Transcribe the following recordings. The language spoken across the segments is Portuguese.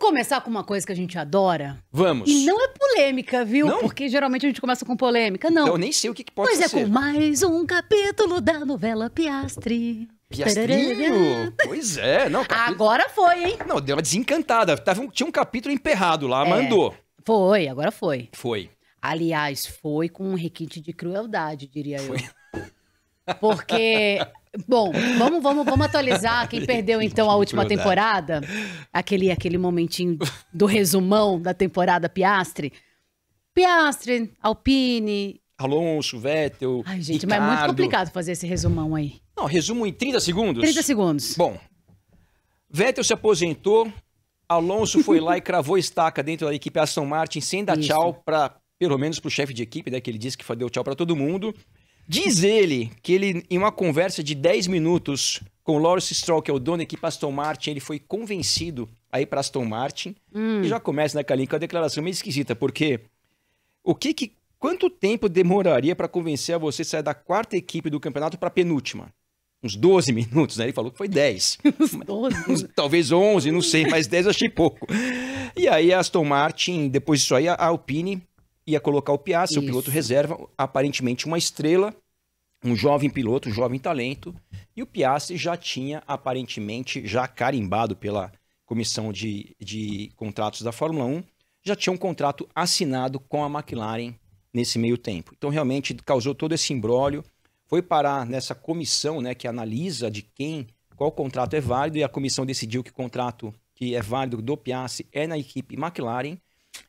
Vamos começar com uma coisa que a gente adora? Vamos. E não é polêmica, viu? Não? Porque geralmente a gente começa com polêmica, não. Então, eu nem sei o que, que pode pois é, ser. Pois é, com mais um capítulo da novela Piastri. Piastrinho? Pois é, não. Capítulo... Agora foi, hein? Não, deu uma desencantada. Tava um, tinha um capítulo emperrado lá, é, mandou. Foi, agora foi. Foi. Aliás, foi com um requinte de crueldade, diria foi. eu. Porque Bom, vamos, vamos, vamos atualizar quem perdeu então a última temporada, aquele aquele momentinho do resumão da temporada Piastre. Piastre, Alpine, Alonso, Vettel, Ai, gente, Ricardo. mas é muito complicado fazer esse resumão aí. Não, resumo em 30 segundos. 30 segundos. Bom. Vettel se aposentou, Alonso foi lá e cravou estaca dentro da equipe Aston Martin sem dar Isso. tchau para pelo menos para o chefe de equipe, né, que ele disse que deu tchau para todo mundo. Diz ele que ele, em uma conversa de 10 minutos com o Lawrence Stroll, que é o dono da equipe Aston Martin, ele foi convencido aí ir para Aston Martin. Hum. E já começa, né, com a declaração meio esquisita, porque o que que... Quanto tempo demoraria para convencer a você sair da quarta equipe do campeonato para a penúltima? Uns 12 minutos, né? Ele falou que foi 10. Uns 12? talvez 11, não sei, mas 10 eu achei pouco. E aí a Aston Martin, depois disso aí, a Alpine ia colocar o Piazza, o piloto reserva, aparentemente uma estrela, um jovem piloto, um jovem talento, e o Piazza já tinha aparentemente já carimbado pela comissão de, de contratos da Fórmula 1, já tinha um contrato assinado com a McLaren nesse meio tempo. Então realmente causou todo esse imbróglio, foi parar nessa comissão, né, que analisa de quem qual contrato é válido e a comissão decidiu que o contrato que é válido do Piazzi é na equipe McLaren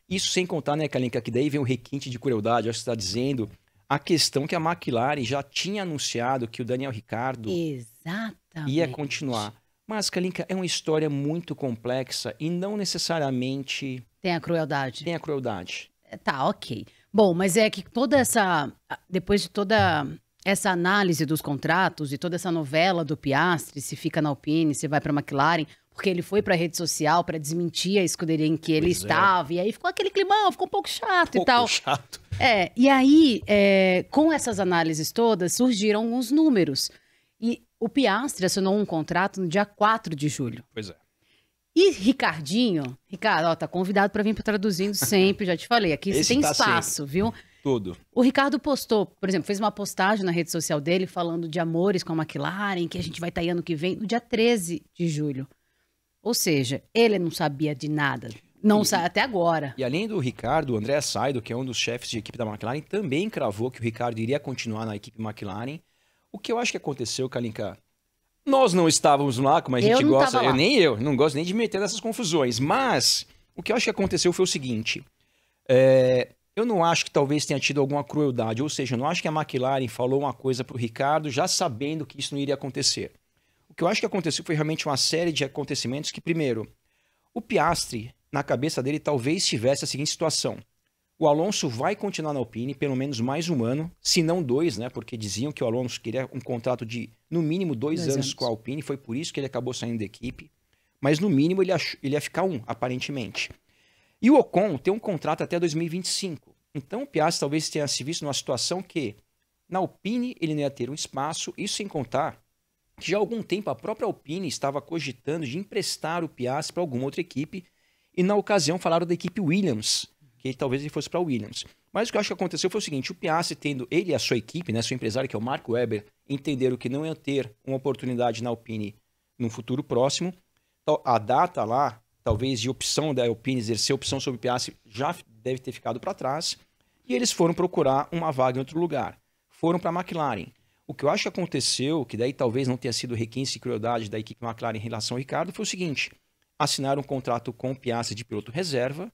isso sem contar, né, Kalinka, que daí vem o requinte de crueldade, acho que você está dizendo, a questão que a McLaren já tinha anunciado que o Daniel Ricardo Exatamente. ia continuar. Mas, Kalinka, é uma história muito complexa e não necessariamente... Tem a crueldade. Tem a crueldade. É, tá, ok. Bom, mas é que toda essa... Depois de toda essa análise dos contratos e toda essa novela do Piastre, se fica na Alpine, se vai para a McLaren, porque ele foi para rede social para desmentir a escuderia em que ele é. estava. E aí ficou aquele climão, ficou um pouco chato um pouco e tal. chato. É, e aí, é, com essas análises todas, surgiram alguns números. E o Piastre assinou um contrato no dia 4 de julho. Pois é. E Ricardinho, Ricardo, ó, tá convidado para vir para traduzindo sempre, já te falei, aqui tem tá espaço, sempre. viu? Tudo. O Ricardo postou, por exemplo, fez uma postagem na rede social dele falando de amores com a McLaren, que a gente vai estar tá aí ano que vem, no dia 13 de julho. Ou seja, ele não sabia de nada. Não sabe até agora. E além do Ricardo, o André Saido, que é um dos chefes de equipe da McLaren, também cravou que o Ricardo iria continuar na equipe McLaren. O que eu acho que aconteceu, Kalinka? Nós não estávamos lá, como a gente gosta. Eu, nem eu, não gosto nem de meter nessas confusões. Mas o que eu acho que aconteceu foi o seguinte: é, eu não acho que talvez tenha tido alguma crueldade. Ou seja, eu não acho que a McLaren falou uma coisa para o Ricardo já sabendo que isso não iria acontecer. O que eu acho que aconteceu foi realmente uma série de acontecimentos que, primeiro, o Piastre, na cabeça dele, talvez tivesse a seguinte situação. O Alonso vai continuar na Alpine pelo menos mais um ano, se não dois, né? Porque diziam que o Alonso queria um contrato de no mínimo dois, dois anos, anos, com a Alpine, foi por isso que ele acabou saindo da equipe. Mas no mínimo ele, ach... ele ia ficar um, aparentemente. E o Ocon tem um contrato até 2025. Então o Piastri talvez tenha se visto numa situação que na Alpine ele não ia ter um espaço, isso sem contar já há algum tempo, a própria Alpine estava cogitando de emprestar o Piastri para alguma outra equipe, e na ocasião falaram da equipe Williams, que talvez ele fosse para Williams. Mas o que eu acho que aconteceu foi o seguinte: o Piastri, tendo ele e a sua equipe, né, seu empresário, que é o Marco Weber, entenderam que não ia ter uma oportunidade na Alpine no futuro próximo. A data lá, talvez de opção da Alpine exercer opção sobre o Piastri, já deve ter ficado para trás. E eles foram procurar uma vaga em outro lugar. Foram para a McLaren o que eu acho que aconteceu, que daí talvez não tenha sido requinte e crueldade da equipe McLaren em relação ao Ricardo, foi o seguinte: assinaram um contrato com o Piastri de piloto reserva.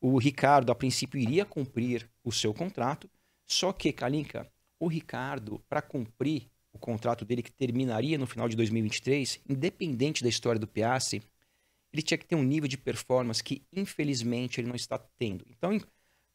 O Ricardo, a princípio, iria cumprir o seu contrato. Só que, Kalinka, o Ricardo, para cumprir o contrato dele, que terminaria no final de 2023, independente da história do Piastri, ele tinha que ter um nível de performance que, infelizmente, ele não está tendo. Então,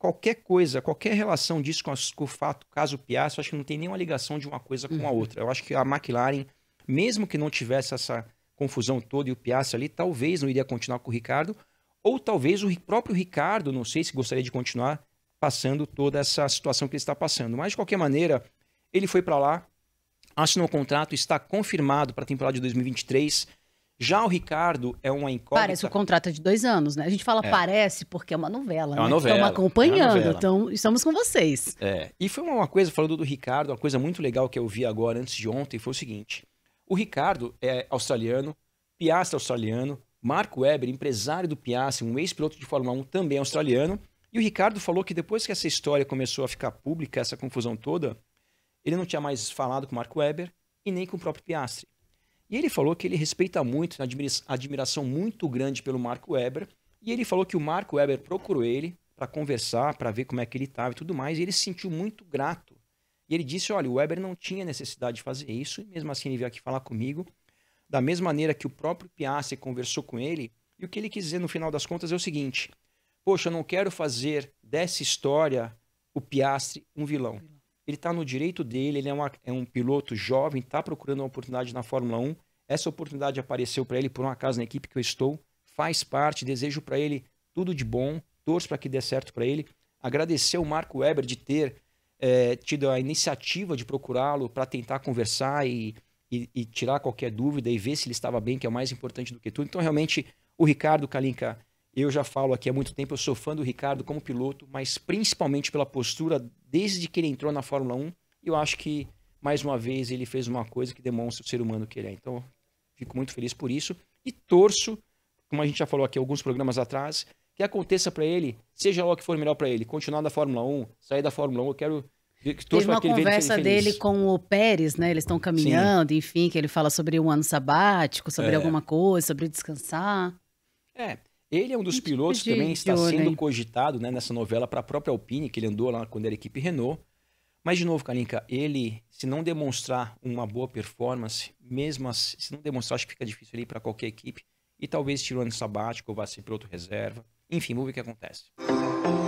qualquer coisa, qualquer relação disso com, o fato caso Piastri, acho que não tem nenhuma ligação de uma coisa com a uhum. outra. Eu acho que a McLaren, mesmo que não tivesse essa confusão toda e o Piastri ali, talvez não iria continuar com o Ricardo, ou talvez o próprio Ricardo, não sei se gostaria de continuar passando toda essa situação que ele está passando. Mas, de qualquer maneira, ele foi para lá, assinou o contrato, está confirmado para a temporada de 2023. Já o Ricardo é uma incógnita. Parece o contrato é de dois anos, né? A gente fala é. parece porque é uma novela. É uma né? novela. Estamos é acompanhando, é então estamos com vocês. É. E foi uma coisa, falando do Ricardo, uma coisa muito legal que eu vi agora, antes de ontem, foi o seguinte. O Ricardo é australiano, Piastra australiano, Marco Weber, empresário do Piastri, um ex-piloto de Fórmula 1 também australiano. E o Ricardo falou que depois que essa história começou a ficar pública, essa confusão toda, ele não tinha mais falado com o Marco Weber e nem com o próprio Piastri. E ele falou que ele respeita muito, tem admiração muito grande pelo Marco Weber. E ele falou que o Marco Weber procurou ele para conversar, para ver como é que ele estava e tudo mais. E ele se sentiu muito grato. E ele disse: olha, o Weber não tinha necessidade de fazer isso, e mesmo assim ele veio aqui falar comigo. Da mesma maneira que o próprio Piazzi conversou com ele, e o que ele quis dizer no final das contas é o seguinte: Poxa, eu não quero fazer dessa história o Piastre um vilão. Ele está no direito dele, ele é, uma, é um piloto jovem, está procurando uma oportunidade na Fórmula 1. Essa oportunidade apareceu para ele por um acaso na equipe que eu estou. Faz parte, desejo para ele tudo de bom, torço para que dê certo para ele. Agradecer o Marco Weber de ter é, tido a iniciativa de procurá-lo para tentar conversar e, e, e, tirar qualquer dúvida e ver se ele estava bem, que é o mais importante do que tudo. Então, realmente, o Ricardo Kalinka eu já falo aqui há muito tempo, eu sou fã do Ricardo como piloto, mas principalmente pela postura desde que ele entrou na Fórmula 1. Eu acho que, mais uma vez, ele fez uma coisa que demonstra o ser humano que ele é. Então, fico muito feliz por isso e torço, como a gente já falou aqui alguns programas atrás, que aconteça para ele, seja lá o que for melhor para ele, continuar da Fórmula 1, sair da Fórmula 1. Eu quero Teve uma conversa dele com o Pérez, né? Eles estão caminhando, Sim. enfim, que ele fala sobre um ano sabático, sobre é. alguma coisa, sobre descansar. É, ele é um dos tipo pilotos que também está sendo né? cogitado né, nessa novela para a própria Alpine, que ele andou lá quando era equipe Renault. Mas, de novo, Kalinka, ele, se não demonstrar uma boa performance, mesmo assim, se não demonstrar, acho que fica difícil ele ir para qualquer equipe. E talvez tirando sabático, ou vá ser piloto reserva. Enfim, vamos ver o que acontece.